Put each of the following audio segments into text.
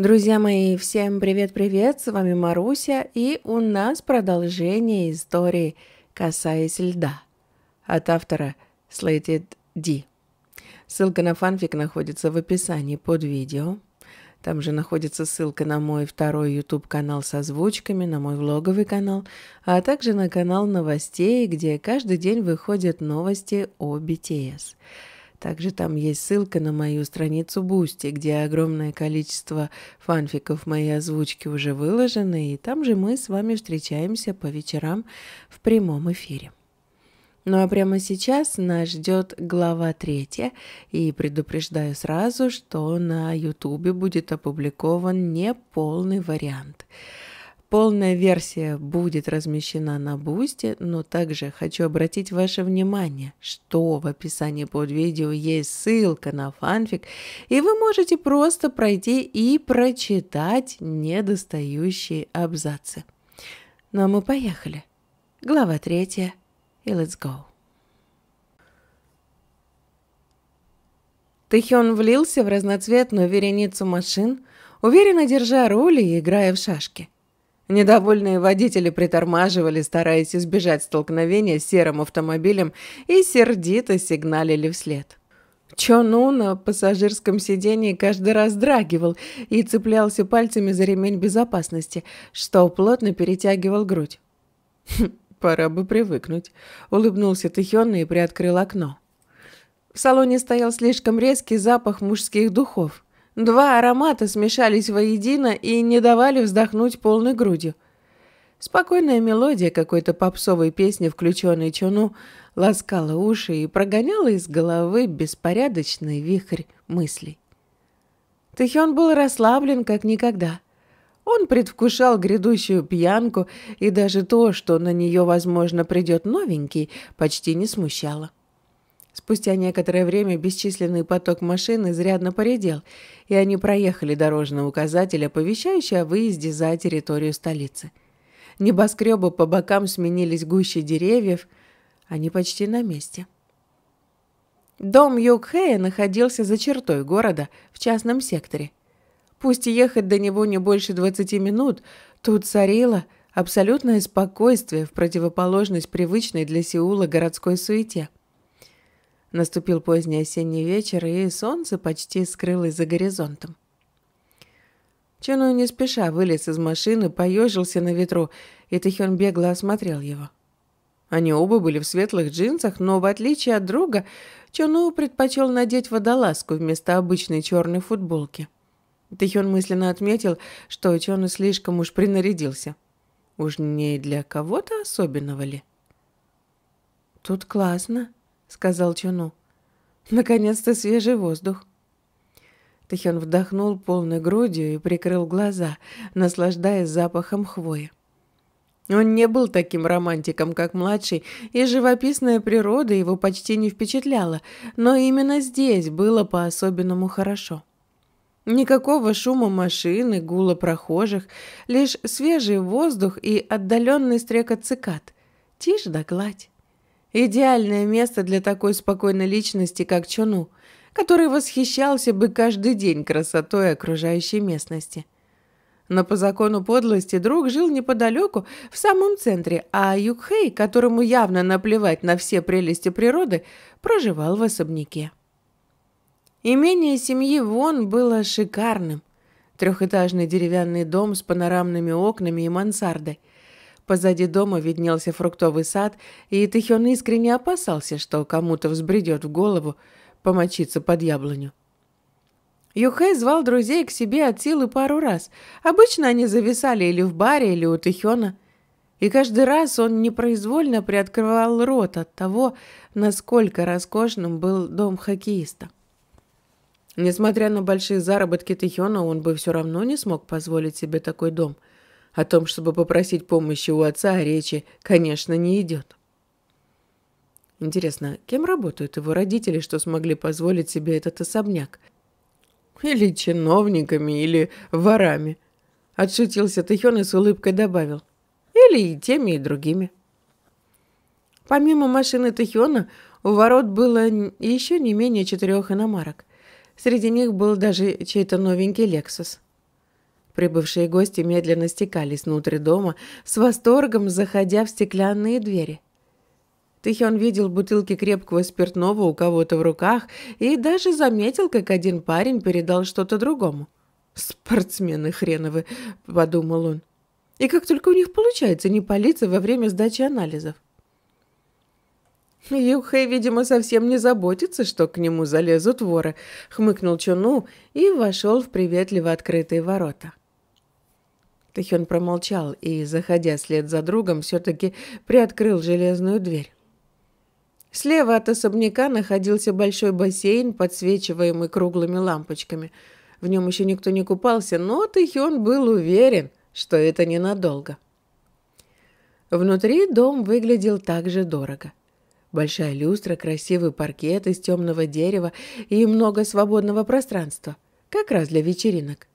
Друзья мои, всем привет-привет, с вами Маруся, и у нас продолжение истории «Касаясь льда» от автора Slated D. Ссылка на фанфик находится в описании под видео. Там же находится ссылка на мой второй YouTube-канал с озвучками, на мой влоговый канал, а также на канал новостей, где каждый день выходят новости о BTS. Также там есть ссылка на мою страницу Бусти, где огромное количество фанфиков моей озвучки уже выложены, и там же мы с вами встречаемся по вечерам в прямом эфире. Ну а прямо сейчас нас ждет глава третья, и предупреждаю сразу, что на ютубе будет опубликован не полный вариант – Полная версия будет размещена на Бусте, но также хочу обратить ваше внимание, что в описании под видео есть ссылка на фанфик, и вы можете просто пройти и прочитать недостающие абзацы. Ну а мы поехали. Глава третья, и let's go. Тэхён влился в разноцветную вереницу машин, уверенно держа руль и играя в шашки – Недовольные водители притормаживали, стараясь избежать столкновения с серым автомобилем, и сердито сигналили вслед. Чону на пассажирском сидении каждый раз драгивал и цеплялся пальцами за ремень безопасности, что плотно перетягивал грудь. «Хм, «Пора бы привыкнуть», — улыбнулся Тихён и приоткрыл окно. В салоне стоял слишком резкий запах мужских духов — Два аромата смешались воедино и не давали вздохнуть полной грудью. Спокойная мелодия какой-то попсовой песни, включенной Чуну, ласкала уши и прогоняла из головы беспорядочный вихрь мыслей. Тэхён был расслаблен как никогда. Он предвкушал грядущую пьянку, и даже то, что на нее, возможно, придет новенький, почти не смущало. Спустя некоторое время бесчисленный поток машин изрядно поредел, и они проехали дорожные указатели, оповещающие о выезде за территорию столицы. Небоскребы по бокам сменились гуще деревьев, они почти на месте. Дом Югхея находился за чертой города, в частном секторе. Пусть ехать до него не больше 20 минут, тут царило абсолютное спокойствие в противоположность привычной для Сеула городской суете – Наступил поздний осенний вечер, и солнце почти скрылось за горизонтом. Чану не спеша вылез из машины, поежился на ветру, и Тихён бегло осмотрел его. Они оба были в светлых джинсах, но, в отличие от друга, Чону предпочел надеть водолазку вместо обычной черной футболки. Тихён мысленно отметил, что Чону слишком уж принарядился. Уж не для кого-то особенного ли? «Тут классно», сказал Чуну. Наконец-то свежий воздух. Тахен вдохнул полной грудью и прикрыл глаза, наслаждаясь запахом хвои. Он не был таким романтиком, как младший, и живописная природа его почти не впечатляла, но именно здесь было по-особенному хорошо. Никакого шума машины гула прохожих, лишь свежий воздух и отдаленный стрекот цикад. Тишь да гладь. Идеальное место для такой спокойной личности, как Чону, который восхищался бы каждый день красотой окружающей местности. Но по закону подлости друг жил неподалеку, в самом центре, а Юкхей, которому явно наплевать на все прелести природы, проживал в особняке. Имение семьи Вон было шикарным. Трехэтажный деревянный дом с панорамными окнами и мансардой, Позади дома виднелся фруктовый сад, и Тахён искренне опасался, что кому-то взбредет в голову помочиться под яблоню. Юхэй звал друзей к себе от силы пару раз. Обычно они зависали или в баре, или у Тихёна. И каждый раз он непроизвольно приоткрывал рот от того, насколько роскошным был дом хоккеиста. Несмотря на большие заработки Тихёна, он бы все равно не смог позволить себе такой дом – о том, чтобы попросить помощи у отца, речи, конечно, не идет. Интересно, кем работают его родители, что смогли позволить себе этот особняк? Или чиновниками, или ворами? Отшутился Тихён и с улыбкой добавил. Или и теми, и другими. Помимо машины Тахиона, у ворот было еще не менее четырех иномарок. Среди них был даже чей-то новенький «Лексус». Прибывшие гости медленно стекались внутрь дома, с восторгом заходя в стеклянные двери. Тихион видел бутылки крепкого спиртного у кого-то в руках и даже заметил, как один парень передал что-то другому. «Спортсмены хреновы», — подумал он. «И как только у них получается не палиться во время сдачи анализов». «Юхэй, видимо, совсем не заботится, что к нему залезут воры», — хмыкнул Чуну и вошел в приветливо открытые ворота. Тэхён промолчал и, заходя след за другом, все-таки приоткрыл железную дверь. Слева от особняка находился большой бассейн, подсвечиваемый круглыми лампочками. В нем еще никто не купался, но Тэхён был уверен, что это ненадолго. Внутри дом выглядел также дорого. Большая люстра, красивый паркет из темного дерева и много свободного пространства, как раз для вечеринок.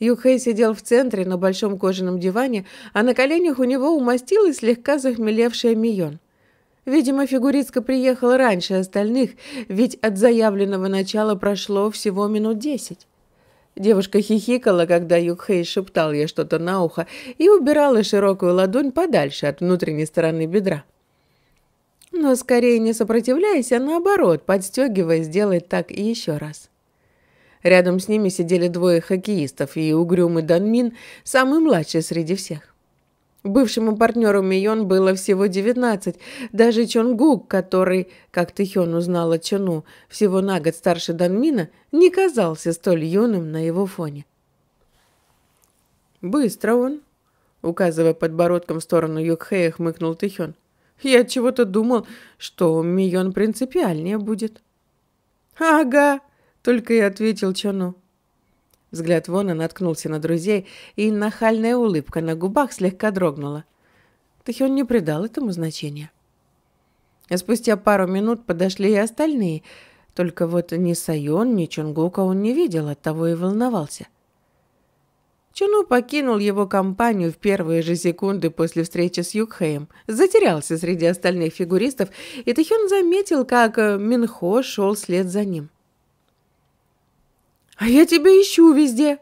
Юхэй сидел в центре на большом кожаном диване, а на коленях у него умостилась слегка захмелевшая Мион. Видимо, фигуристка приехала раньше остальных, ведь от заявленного начала прошло всего минут десять. Девушка хихикала, когда Юхэй шептал ей что-то на ухо и убирала широкую ладонь подальше от внутренней стороны бедра. Но скорее не сопротивляясь, а наоборот, подстегивая сделать так и еще раз. Рядом с ними сидели двое хоккеистов и угрюмый Данмин, самый младший среди всех. Бывшему партнеру Мион было всего 19. Даже Чонгук, который, как Тэхён узнала Чону, всего на год старше Данмина, не казался столь юным на его фоне. «Быстро он», — указывая подбородком в сторону Юкхея, хмыкнул Тэхён. «Я чего-то думал, что Мион принципиальнее будет». «Ага», только и ответил Чону. Взгляд Вона наткнулся на друзей, и нахальная улыбка на губах слегка дрогнула. Тахион не придал этому значения. А спустя пару минут подошли и остальные, только вот ни Сайон, ни Чонгука он не видел, оттого и волновался. Чуну покинул его компанию в первые же секунды после встречи с Юкхеем, затерялся среди остальных фигуристов, и Тахион заметил, как Минхо шел след за ним. «А я тебя ищу везде!»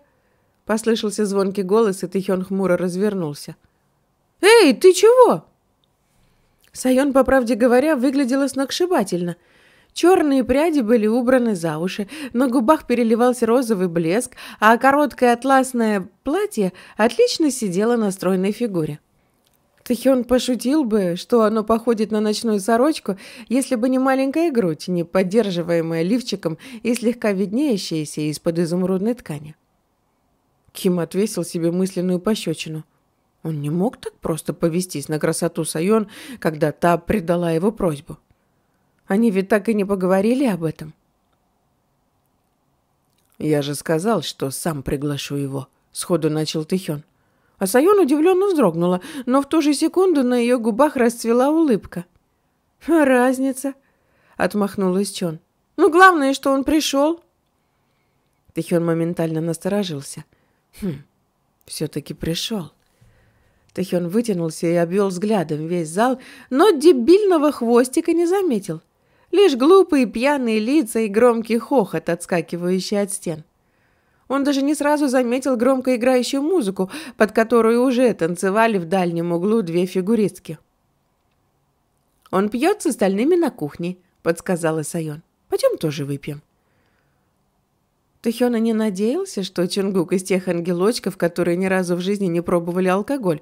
Послышался звонкий голос, и Тихён хмуро развернулся. «Эй, ты чего?» Сайон, по правде говоря, выглядела сногсшибательно. Черные пряди были убраны за уши, на губах переливался розовый блеск, а короткое атласное платье отлично сидело на стройной фигуре. Тахион пошутил бы, что оно походит на ночную сорочку, если бы не маленькая грудь, не поддерживаемая лифчиком и слегка виднеющаяся из-под изумрудной ткани. Ким отвесил себе мысленную пощечину. Он не мог так просто повестись на красоту Сайон, когда та предала его просьбу. Они ведь так и не поговорили об этом. «Я же сказал, что сам приглашу его», — сходу начал Тихён. Асайон удивленно вздрогнула, но в ту же секунду на ее губах расцвела улыбка. «Разница», — отмахнулась Чон. «Ну, главное, что он пришел». Тэхён моментально насторожился. «Хм, все-таки пришел». Тэхён вытянулся и обвел взглядом весь зал, но дебильного хвостика не заметил. Лишь глупые пьяные лица и громкий хохот, отскакивающий от стен. Он даже не сразу заметил громко играющую музыку, под которую уже танцевали в дальнем углу две фигуристки. «Он пьет с остальными на кухне», — подсказала Сайон. «Пойдем тоже выпьем». Тэхёна не надеялся, что Чингук из тех ангелочков, которые ни разу в жизни не пробовали алкоголь.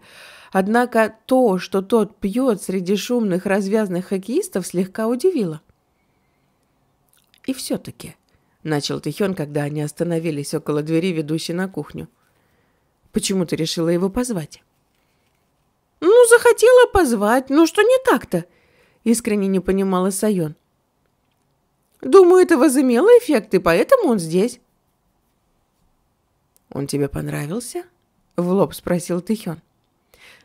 Однако то, что тот пьет среди шумных развязных хоккеистов, слегка удивило. И все-таки начал Тихен, когда они остановились около двери, ведущей на кухню. «Почему ты решила его позвать?» «Ну, захотела позвать. но что не так-то?» Искренне не понимала Сайон. «Думаю, это возымело эффект, и поэтому он здесь». «Он тебе понравился?» — в лоб спросил Тихен.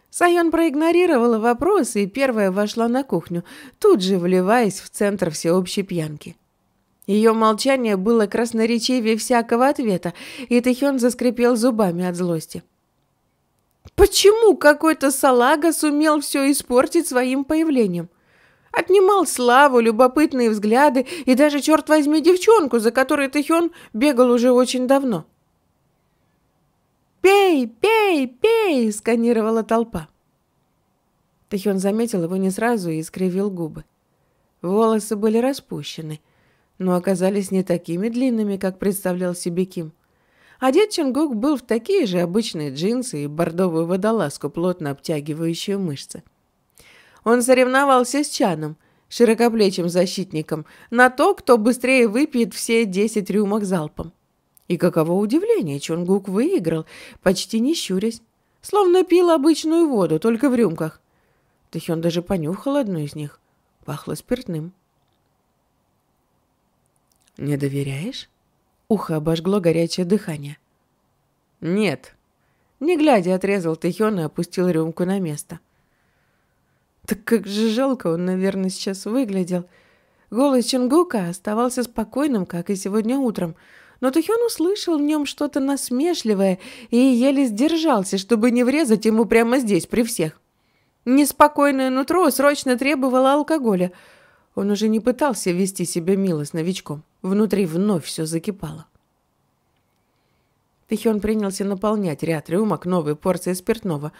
Сайон проигнорировала вопрос и первая вошла на кухню, тут же вливаясь в центр всеобщей пьянки. Ее молчание было красноречивее всякого ответа, и Тэхён заскрипел зубами от злости. Почему какой-то салага сумел все испортить своим появлением? Отнимал славу, любопытные взгляды и даже, черт возьми, девчонку, за которой Тэхён бегал уже очень давно. «Пей, пей, пей!» – сканировала толпа. Тэхён заметил его не сразу и искривил губы. Волосы были распущены – но оказались не такими длинными, как представлял себе Ким. Одет а Чингук был в такие же обычные джинсы и бордовую водолазку, плотно обтягивающую мышцы. Он соревновался с Чаном, широкоплечим защитником, на то, кто быстрее выпьет все десять рюмок залпом. И каково удивление, Чонгук выиграл, почти не щурясь, словно пил обычную воду, только в рюмках. Тэхён даже понюхал одну из них. Пахло спиртным. «Не доверяешь?» Ухо обожгло горячее дыхание. «Нет». Не глядя, отрезал Тихён и опустил рюмку на место. Так как же жалко он, наверное, сейчас выглядел. Голос Чингука оставался спокойным, как и сегодня утром, но Тихён услышал в нем что-то насмешливое и еле сдержался, чтобы не врезать ему прямо здесь, при всех. Неспокойное нутро срочно требовало алкоголя — он уже не пытался вести себя мило с новичком. Внутри вновь все закипало. Тэхён принялся наполнять ряд рюмок новой порции спиртного.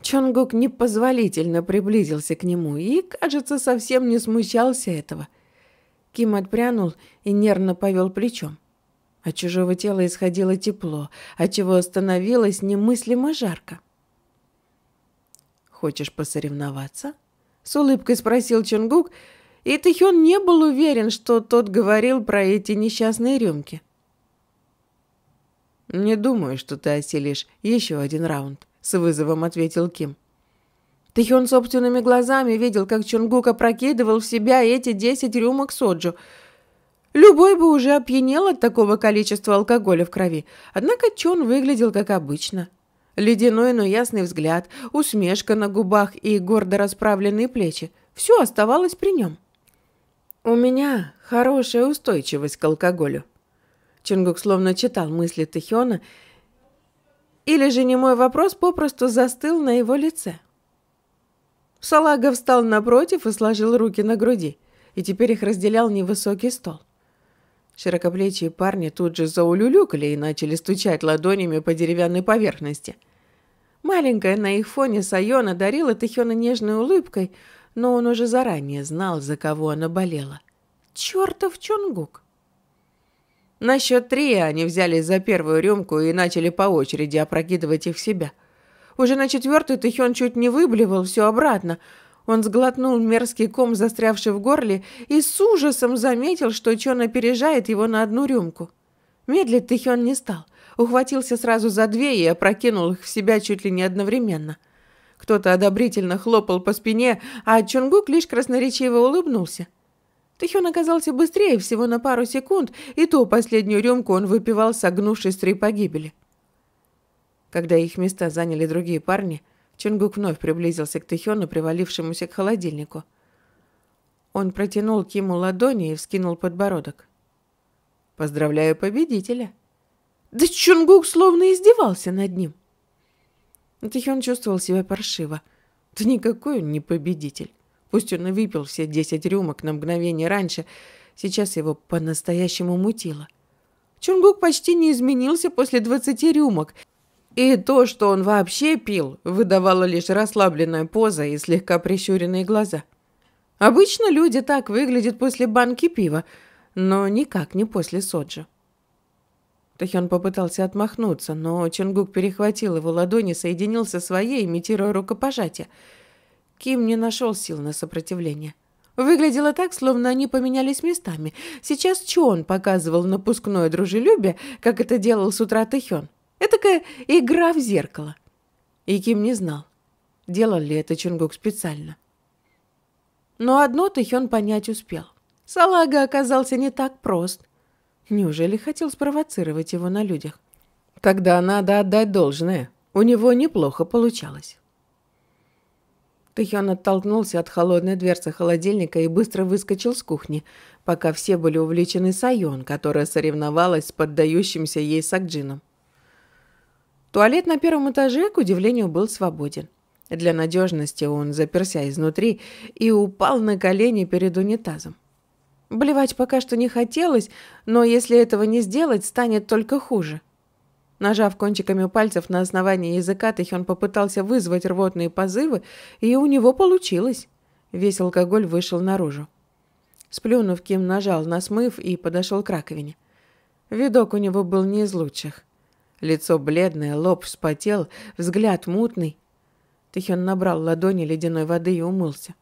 Чонгук непозволительно приблизился к нему и, кажется, совсем не смущался этого. Ким отпрянул и нервно повел плечом. От чужого тела исходило тепло, отчего становилось немыслимо жарко. «Хочешь посоревноваться?» — с улыбкой спросил Чонгук, — и Тэхён не был уверен, что тот говорил про эти несчастные рюмки. «Не думаю, что ты осилишь еще один раунд», — с вызовом ответил Ким. Тэхён собственными глазами видел, как Чонгук опрокидывал в себя эти десять рюмок соджу. Любой бы уже опьянел от такого количества алкоголя в крови, однако Чон выглядел как обычно. Ледяной, но ясный взгляд, усмешка на губах и гордо расправленные плечи — все оставалось при нем. «У меня хорошая устойчивость к алкоголю». Чингук словно читал мысли Тахиона, или же не мой вопрос попросту застыл на его лице. Салага встал напротив и сложил руки на груди, и теперь их разделял невысокий стол. Широкоплечие парни тут же заулюлюкали и начали стучать ладонями по деревянной поверхности. Маленькая на их фоне Сайона дарила Тахиона нежной улыбкой – но он уже заранее знал, за кого она болела. Чёртов Чонгук!» На счет три они взялись за первую рюмку и начали по очереди опрокидывать их в себя. Уже на четвертой Тэхён чуть не выблевал все обратно. Он сглотнул мерзкий ком, застрявший в горле, и с ужасом заметил, что Чон опережает его на одну рюмку. Медлить Тэхён не стал. Ухватился сразу за две и опрокинул их в себя чуть ли не одновременно – кто-то одобрительно хлопал по спине, а Чонгук лишь красноречиво улыбнулся. Тэхён оказался быстрее всего на пару секунд, и ту последнюю рюмку он выпивал, согнувшись три погибели. Когда их места заняли другие парни, Чонгук вновь приблизился к Тэхёну, привалившемуся к холодильнику. Он протянул к ему ладони и вскинул подбородок. «Поздравляю победителя!» Да Чунгук словно издевался над ним. Но Тихион чувствовал себя паршиво. Да никакой он не победитель. Пусть он и выпил все десять рюмок на мгновение раньше, сейчас его по-настоящему мутило. Чунгук почти не изменился после двадцати рюмок, и то, что он вообще пил, выдавало лишь расслабленная поза и слегка прищуренные глаза. Обычно люди так выглядят после банки пива, но никак не после соджа. Тахён попытался отмахнуться, но Чингук перехватил его ладони, соединился своей, имитируя рукопожатие. Ким не нашел сил на сопротивление. Выглядело так, словно они поменялись местами. Сейчас Чон показывал напускное дружелюбие, как это делал с утра Тэхён. Этакая игра в зеркало. И Ким не знал, делал ли это Чунгук специально. Но одно Тэхён понять успел. Салага оказался не так прост – Неужели хотел спровоцировать его на людях? Тогда надо отдать должное. У него неплохо получалось. Тэхён оттолкнулся от холодной дверцы холодильника и быстро выскочил с кухни, пока все были увлечены Сайон, которая соревновалась с поддающимся ей Сакджином. Туалет на первом этаже, к удивлению, был свободен. Для надежности он заперся изнутри и упал на колени перед унитазом. Блевать пока что не хотелось, но если этого не сделать, станет только хуже. Нажав кончиками пальцев на основание языка, Тахион попытался вызвать рвотные позывы, и у него получилось. Весь алкоголь вышел наружу. Сплюнув, Ким нажал на смыв и подошел к раковине. Видок у него был не из лучших. Лицо бледное, лоб вспотел, взгляд мутный. Тихен набрал ладони ледяной воды и умылся.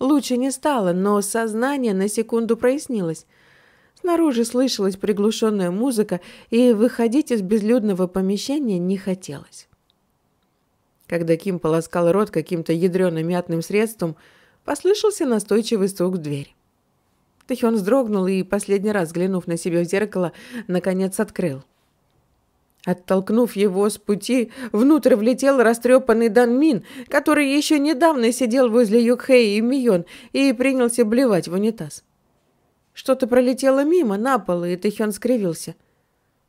Лучше не стало, но сознание на секунду прояснилось. Снаружи слышалась приглушенная музыка, и выходить из безлюдного помещения не хотелось. Когда Ким полоскал рот каким-то ядреным мятным средством, послышался настойчивый стук в дверь. Тэхён вздрогнул и, последний раз взглянув на себя в зеркало, наконец открыл. Оттолкнув его с пути, внутрь влетел растрепанный Дан Мин, который еще недавно сидел возле Юкхеи и Мион и принялся блевать в унитаз. Что-то пролетело мимо, на пол, и Тэхён скривился.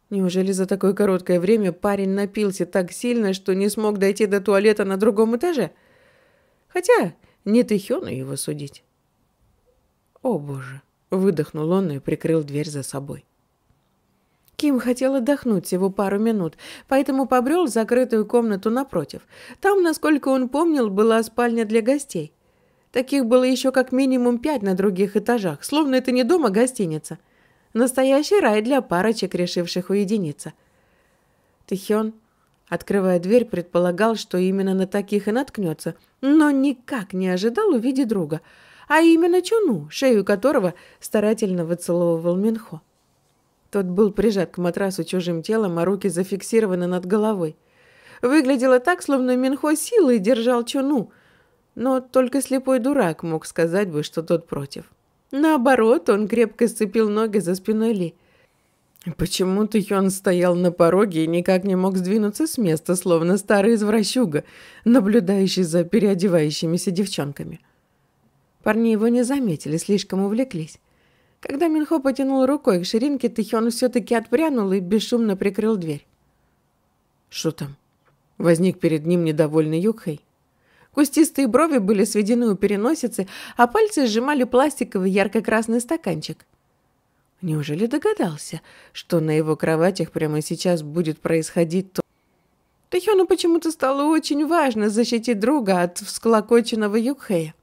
Неужели за такое короткое время парень напился так сильно, что не смог дойти до туалета на другом этаже? Хотя не Тэхёну его судить. «О, боже!» — выдохнул он и прикрыл дверь за собой. Ким хотел отдохнуть всего пару минут, поэтому побрел в закрытую комнату напротив. Там, насколько он помнил, была спальня для гостей. Таких было еще как минимум пять на других этажах, словно это не дома, гостиница. Настоящий рай для парочек, решивших уединиться. Тихён, открывая дверь, предполагал, что именно на таких и наткнется, но никак не ожидал увидеть друга, а именно Чуну, шею которого старательно выцеловывал Минхо. Тот был прижат к матрасу чужим телом, а руки зафиксированы над головой. Выглядело так, словно Минхо силой держал Чуну. Но только слепой дурак мог сказать бы, что тот против. Наоборот, он крепко сцепил ноги за спиной Ли. Почему-то Йон стоял на пороге и никак не мог сдвинуться с места, словно старый извращуга, наблюдающий за переодевающимися девчонками. Парни его не заметили, слишком увлеклись. Когда Минхо потянул рукой к ширинке, Тихион все-таки отпрянул и бесшумно прикрыл дверь. «Что там?» Возник перед ним недовольный Юкхей. Кустистые брови были сведены у переносицы, а пальцы сжимали пластиковый ярко-красный стаканчик. Неужели догадался, что на его кроватях прямо сейчас будет происходить то? Тахёну почему-то стало очень важно защитить друга от всклокоченного Юкхея.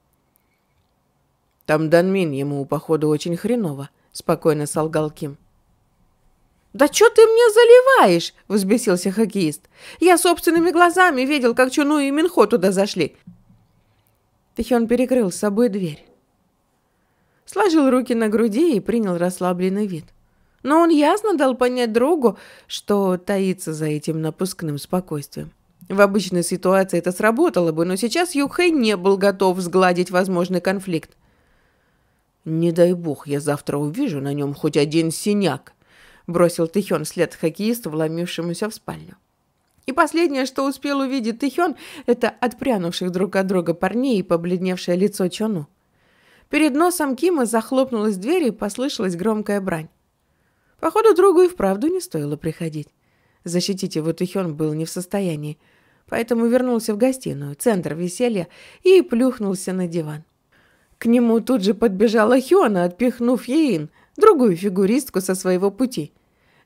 Там Данмин ему, походу, очень хреново», — спокойно солгал Ким. «Да что ты мне заливаешь?» – взбесился хоккеист. «Я собственными глазами видел, как Чуну и Минхо туда зашли». Тихион перекрыл с собой дверь. Сложил руки на груди и принял расслабленный вид. Но он ясно дал понять другу, что таится за этим напускным спокойствием. В обычной ситуации это сработало бы, но сейчас Юхэй не был готов сгладить возможный конфликт. «Не дай бог, я завтра увижу на нем хоть один синяк», — бросил Тихен след хоккеисту, вломившемуся в спальню. И последнее, что успел увидеть Тихен, это отпрянувших друг от друга парней и побледневшее лицо Чону. Перед носом Кима захлопнулась дверь и послышалась громкая брань. Походу, другу и вправду не стоило приходить. Защитить его Тихен был не в состоянии, поэтому вернулся в гостиную, центр веселья, и плюхнулся на диван. К нему тут же подбежала Хиона, отпихнув Еин, другую фигуристку со своего пути.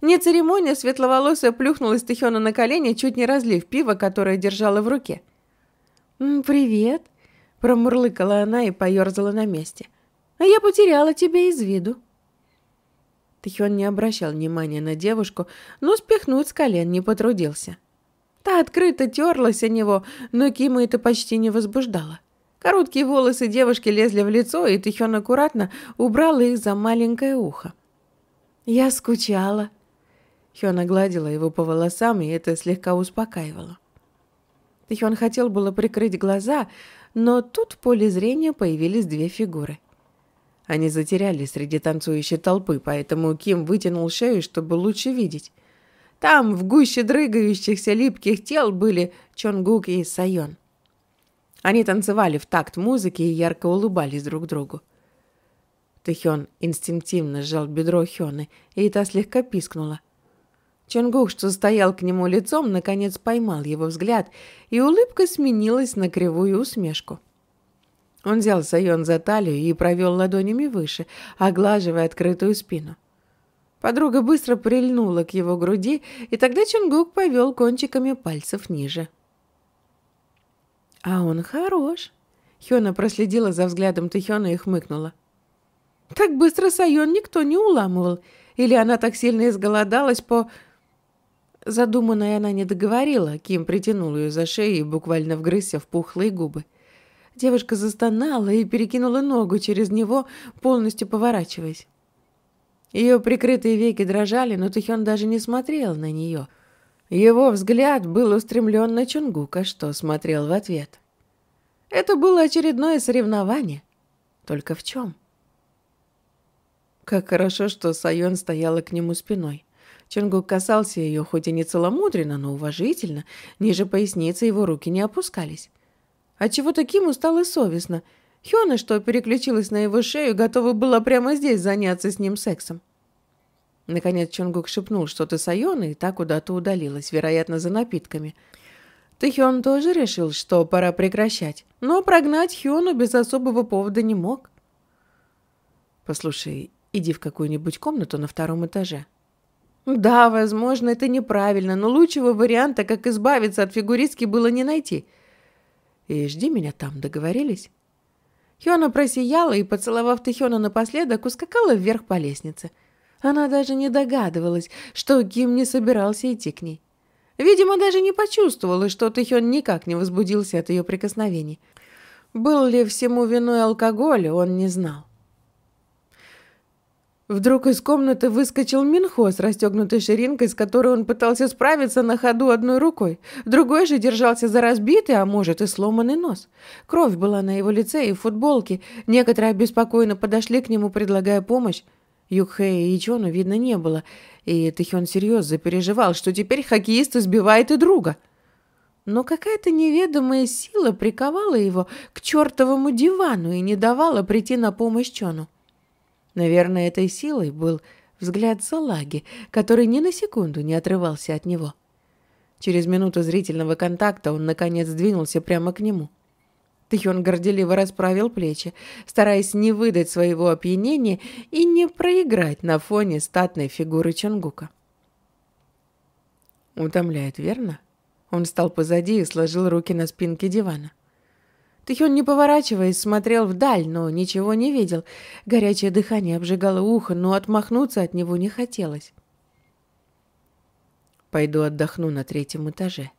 Не церемония, светловолосая плюхнулась Тихиона на колени, чуть не разлив пиво, которое держала в руке. «Привет», – промурлыкала она и поерзала на месте. «А я потеряла тебя из виду». Тихион не обращал внимания на девушку, но спихнуть с колен не потрудился. Та открыто терлась о него, но Кима это почти не возбуждала. Короткие волосы девушки лезли в лицо, и Тихён аккуратно убрала их за маленькое ухо. «Я скучала». Хёна гладила его по волосам, и это слегка успокаивало. Тихён хотел было прикрыть глаза, но тут в поле зрения появились две фигуры. Они затерялись среди танцующей толпы, поэтому Ким вытянул шею, чтобы лучше видеть. Там, в гуще дрыгающихся липких тел, были Чонгук и Сайон. Они танцевали в такт музыки и ярко улыбались друг другу. Тэхён инстинктивно сжал бедро Хёны, и та слегка пискнула. Чонгук, что стоял к нему лицом, наконец поймал его взгляд, и улыбка сменилась на кривую усмешку. Он взял Сайон за талию и провел ладонями выше, оглаживая открытую спину. Подруга быстро прильнула к его груди, и тогда Чонгук повел кончиками пальцев ниже. «А он хорош!» Хёна проследила за взглядом Тэхёна и хмыкнула. «Так быстро Сайон никто не уламывал. Или она так сильно изголодалась по...» Задуманная она не договорила, Ким притянул ее за шею и буквально вгрызся в пухлые губы. Девушка застонала и перекинула ногу через него, полностью поворачиваясь. Ее прикрытые веки дрожали, но Тэхён даже не смотрел на нее – его взгляд был устремлен на Чунгука, что смотрел в ответ. Это было очередное соревнование. Только в чем? Как хорошо, что Сайон стояла к нему спиной. Чунгук касался ее, хоть и не целомудренно, но уважительно. Ниже поясницы его руки не опускались. Отчего таким устало и совестно. Хёна, что переключилась на его шею, готова была прямо здесь заняться с ним сексом. Наконец Чонгук шепнул что-то Сайона, и та куда-то удалилась, вероятно, за напитками. Тэхён тоже решил, что пора прекращать, но прогнать Хёну без особого повода не мог. «Послушай, иди в какую-нибудь комнату на втором этаже». «Да, возможно, это неправильно, но лучшего варианта, как избавиться от фигуристки, было не найти. И жди меня там, договорились?» Хёна просияла и, поцеловав Тэхёна напоследок, ускакала вверх по лестнице – она даже не догадывалась, что Ким не собирался идти к ней. Видимо, даже не почувствовала, что Тэхён никак не возбудился от ее прикосновений. Был ли всему виной алкоголь, он не знал. Вдруг из комнаты выскочил Минхо с расстегнутой ширинкой, с которой он пытался справиться на ходу одной рукой. Другой же держался за разбитый, а может и сломанный нос. Кровь была на его лице и в футболке. Некоторые обеспокоенно подошли к нему, предлагая помощь. Юхея и Чону видно не было, и Тэхён серьезно переживал, что теперь хоккеист избивает и друга. Но какая-то неведомая сила приковала его к чертовому дивану и не давала прийти на помощь Чону. Наверное, этой силой был взгляд Салаги, который ни на секунду не отрывался от него. Через минуту зрительного контакта он, наконец, двинулся прямо к нему. — Тахион горделиво расправил плечи, стараясь не выдать своего опьянения и не проиграть на фоне статной фигуры Чонгука. «Утомляет, верно?» Он стал позади и сложил руки на спинке дивана. Тихион, не поворачиваясь, смотрел вдаль, но ничего не видел. Горячее дыхание обжигало ухо, но отмахнуться от него не хотелось. «Пойду отдохну на третьем этаже»,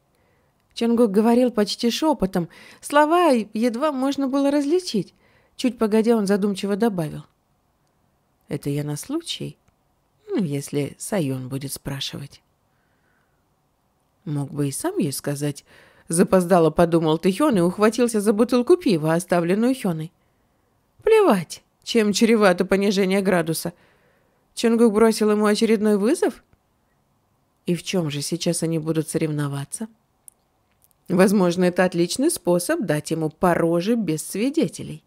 Чонгук говорил почти шепотом. Слова едва можно было различить. Чуть погодя, он задумчиво добавил. «Это я на случай, ну, если Сайон будет спрашивать». Мог бы и сам ей сказать. Запоздало подумал Тэхён и ухватился за бутылку пива, оставленную Хёной. «Плевать, чем чревато понижение градуса». Чонгук бросил ему очередной вызов? И в чем же сейчас они будут соревноваться?» Возможно, это отличный способ дать ему по без свидетелей.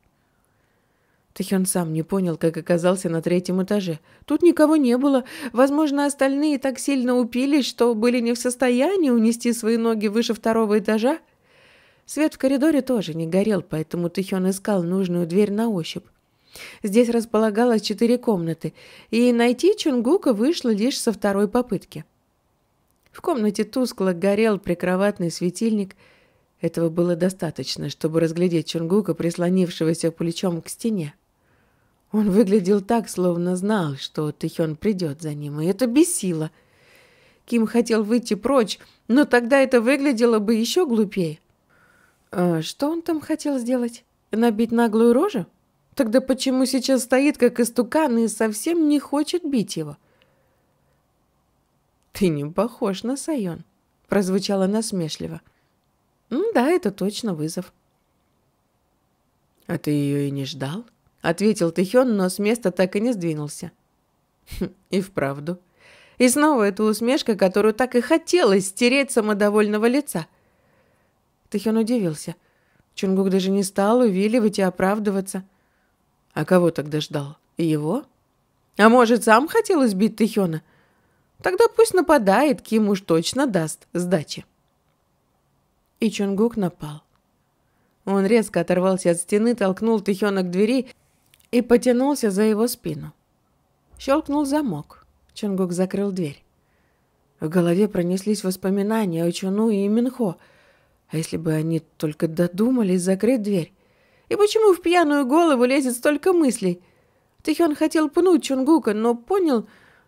Тахён сам не понял, как оказался на третьем этаже. Тут никого не было. Возможно, остальные так сильно упились, что были не в состоянии унести свои ноги выше второго этажа. Свет в коридоре тоже не горел, поэтому Тахён искал нужную дверь на ощупь. Здесь располагалось четыре комнаты, и найти Чунгука вышло лишь со второй попытки. — в комнате тускло горел прикроватный светильник. Этого было достаточно, чтобы разглядеть Чунгука, прислонившегося плечом к стене. Он выглядел так, словно знал, что Тэхён придет за ним, и это бесило. Ким хотел выйти прочь, но тогда это выглядело бы еще глупее. А что он там хотел сделать? Набить наглую рожу? Тогда почему сейчас стоит как истукан и совсем не хочет бить его? — «Ты не похож на Сайон», — прозвучало насмешливо. «Ну да, это точно вызов». «А ты ее и не ждал?» — ответил Тихён, но с места так и не сдвинулся. «Хм, «И вправду». И снова эта усмешка, которую так и хотелось стереть самодовольного лица. Тихён удивился. Чунгук даже не стал увиливать и оправдываться. «А кого тогда ждал? Его? А может, сам хотел избить Тихёна?» Тогда пусть нападает, Ким уж точно даст сдачи. И Чонгук напал. Он резко оторвался от стены, толкнул Тэхёна к двери и потянулся за его спину. Щелкнул замок. Чонгук закрыл дверь. В голове пронеслись воспоминания о Чуну и Минхо. А если бы они только додумались закрыть дверь? И почему в пьяную голову лезет столько мыслей? Тэхён хотел пнуть Чунгука, но понял,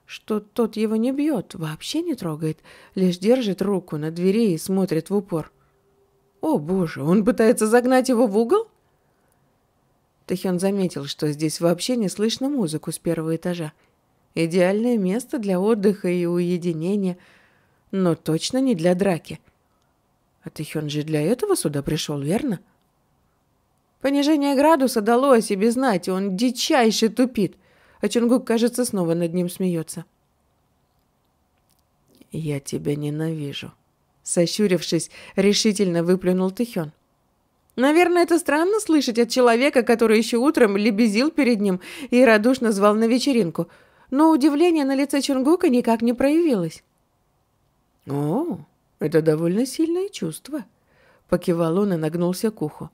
что тот его не бьет, вообще не трогает, лишь держит руку на двери и смотрит в упор. «О, боже, он пытается загнать его в угол?» Тэхён заметил, что здесь вообще не слышно музыку с первого этажа. Идеальное место для отдыха и уединения, но точно не для драки. А Тэхён же для этого сюда пришел, верно? Понижение градуса далось и без знати, он дичайше тупит а Чунгук, кажется, снова над ним смеется. «Я тебя ненавижу», — сощурившись, решительно выплюнул Тихён. Наверное, это странно слышать от человека, который еще утром лебезил перед ним и радушно звал на вечеринку. Но удивление на лице Чунгука никак не проявилось. «О, это довольно сильное чувство», — покивал он и нагнулся к уху.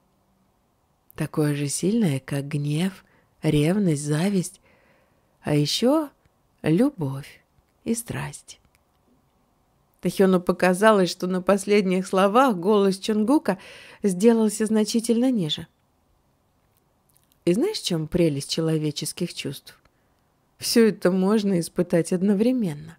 «Такое же сильное, как гнев, ревность, зависть а еще любовь и страсть. Тахёну показалось, что на последних словах голос Чунгука сделался значительно ниже. И знаешь, в чем прелесть человеческих чувств? Все это можно испытать одновременно.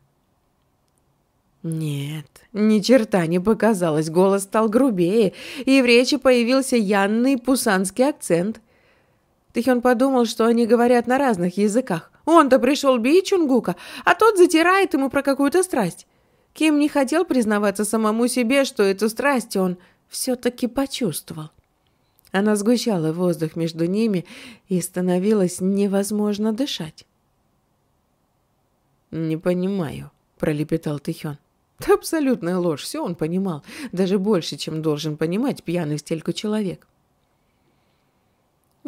Нет, ни черта не показалось, голос стал грубее, и в речи появился янный пусанский акцент. Тахён подумал, что они говорят на разных языках. Он-то пришел бить Чунгука, а тот затирает ему про какую-то страсть. Ким не хотел признаваться самому себе, что эту страсть он все-таки почувствовал. Она сгущала воздух между ними и становилось невозможно дышать. «Не понимаю», — пролепетал Тихён. Это абсолютная ложь, все он понимал, даже больше, чем должен понимать пьяный в стельку человек».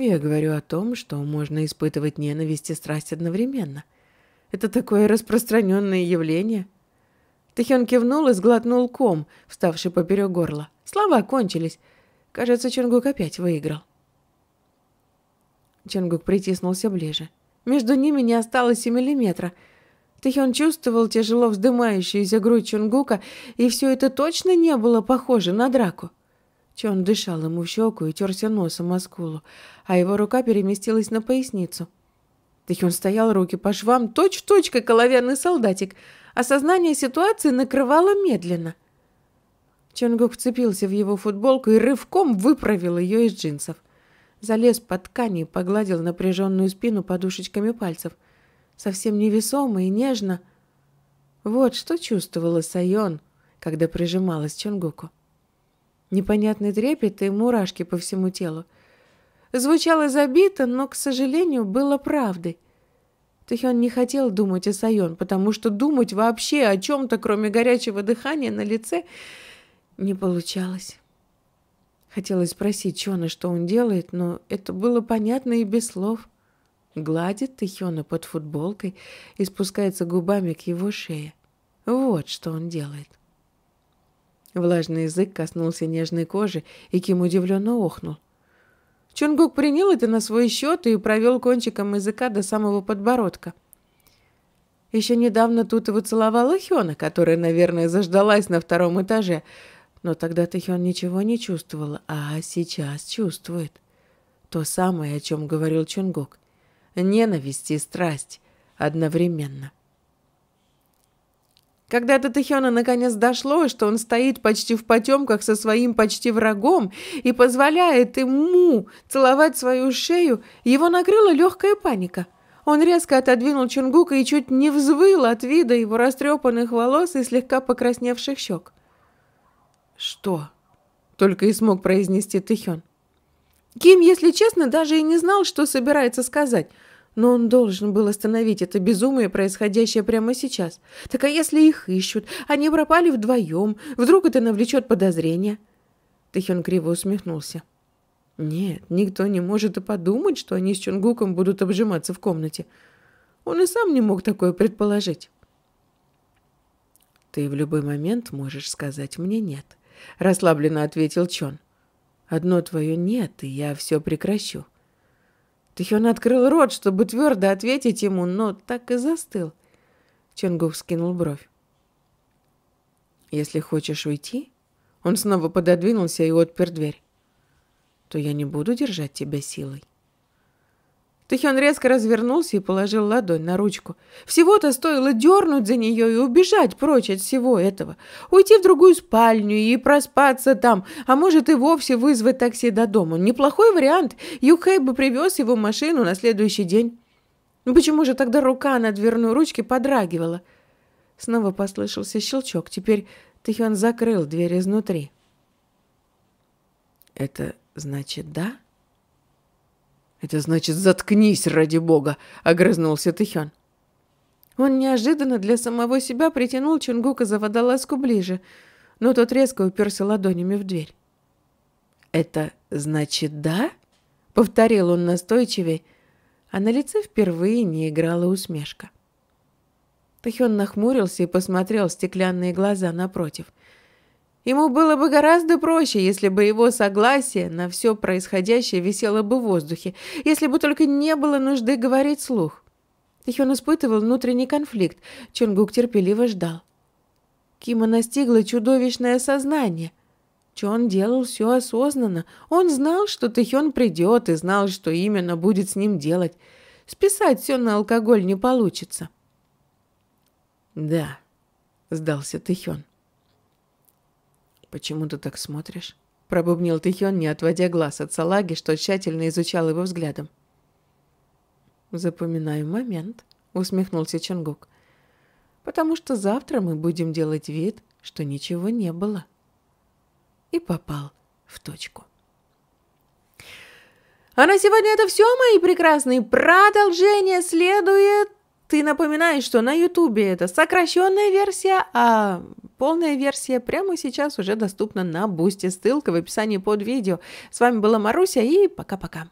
Я говорю о том, что можно испытывать ненависть и страсть одновременно. Это такое распространенное явление. Тэхён кивнул и сглотнул ком, вставший поперек горла. Слова кончились. Кажется, Чонгук опять выиграл. Чонгук притиснулся ближе. Между ними не осталось и миллиметра. Тэхён чувствовал тяжело вздымающуюся грудь Чунгука, и все это точно не было похоже на драку. Чон дышал ему в щеку и терся носом о скулу, а его рука переместилась на поясницу. Так он стоял руки по швам, точь-в-точь, -точь, как оловянный солдатик. Осознание ситуации накрывало медленно. Чонгук вцепился в его футболку и рывком выправил ее из джинсов. Залез под ткань и погладил напряженную спину подушечками пальцев. Совсем невесомо и нежно. Вот что чувствовала Сайон, когда прижималась Чонгуку непонятный трепет и мурашки по всему телу. Звучало забито, но, к сожалению, было правдой. Тэхён не хотел думать о Сайон, потому что думать вообще о чем-то, кроме горячего дыхания на лице, не получалось. Хотелось спросить Чона, что он делает, но это было понятно и без слов. Гладит Тэхёна под футболкой и спускается губами к его шее. Вот что он делает. Влажный язык коснулся нежной кожи, и Ким удивленно охнул. Чонгук принял это на свой счет и провел кончиком языка до самого подбородка. Еще недавно тут его целовала Хёна, которая, наверное, заждалась на втором этаже. Но тогда-то ничего не чувствовала, а сейчас чувствует. То самое, о чем говорил Чонгук. Ненависть и страсть одновременно. Когда до Тэхёна наконец дошло, что он стоит почти в потемках со своим почти врагом и позволяет ему целовать свою шею, его накрыла легкая паника. Он резко отодвинул Чунгука и чуть не взвыл от вида его растрепанных волос и слегка покрасневших щек. «Что?» — только и смог произнести Тэхён. Ким, если честно, даже и не знал, что собирается сказать — но он должен был остановить это безумие, происходящее прямо сейчас. Так а если их ищут? Они пропали вдвоем. Вдруг это навлечет подозрения?» Тэхён криво усмехнулся. «Нет, никто не может и подумать, что они с Чунгуком будут обжиматься в комнате. Он и сам не мог такое предположить». «Ты в любой момент можешь сказать мне «нет», — расслабленно ответил Чон. «Одно твое «нет», и я все прекращу». Тихон открыл рот, чтобы твердо ответить ему, но так и застыл. Чонгук скинул бровь. «Если хочешь уйти...» Он снова пододвинулся и отпер дверь. «То я не буду держать тебя силой. Тихион резко развернулся и положил ладонь на ручку. Всего-то стоило дернуть за нее и убежать прочь от всего этого. Уйти в другую спальню и проспаться там, а может и вовсе вызвать такси до дома. Неплохой вариант. Юхэй бы привез его машину на следующий день. Ну, почему же тогда рука на дверной ручке подрагивала? Снова послышался щелчок. Теперь Тихион закрыл дверь изнутри. «Это значит, да?» «Это значит, заткнись, ради бога!» – огрызнулся Тихён. Он неожиданно для самого себя притянул Чунгука за водолазку ближе, но тот резко уперся ладонями в дверь. «Это значит, да?» — повторил он настойчивее, а на лице впервые не играла усмешка. Тахён нахмурился и посмотрел в стеклянные глаза напротив – Ему было бы гораздо проще, если бы его согласие на все происходящее висело бы в воздухе, если бы только не было нужды говорить слух. И испытывал внутренний конфликт. Чонгук терпеливо ждал. Кима настигло чудовищное сознание. Чон делал все осознанно. Он знал, что Тэхён придет, и знал, что именно будет с ним делать. Списать все на алкоголь не получится. «Да», — сдался Тэхён. «Почему ты так смотришь?» – пробубнил Тэхён, не отводя глаз от салаги, что тщательно изучал его взглядом. «Запоминаю момент», – усмехнулся Чонгук. «Потому что завтра мы будем делать вид, что ничего не было». И попал в точку. А на сегодня это все, мои прекрасные. Продолжение следует... Ты напоминаешь, что на Ютубе это сокращенная версия, а полная версия прямо сейчас уже доступна на Бусте. Ссылка в описании под видео. С вами была Маруся и пока-пока.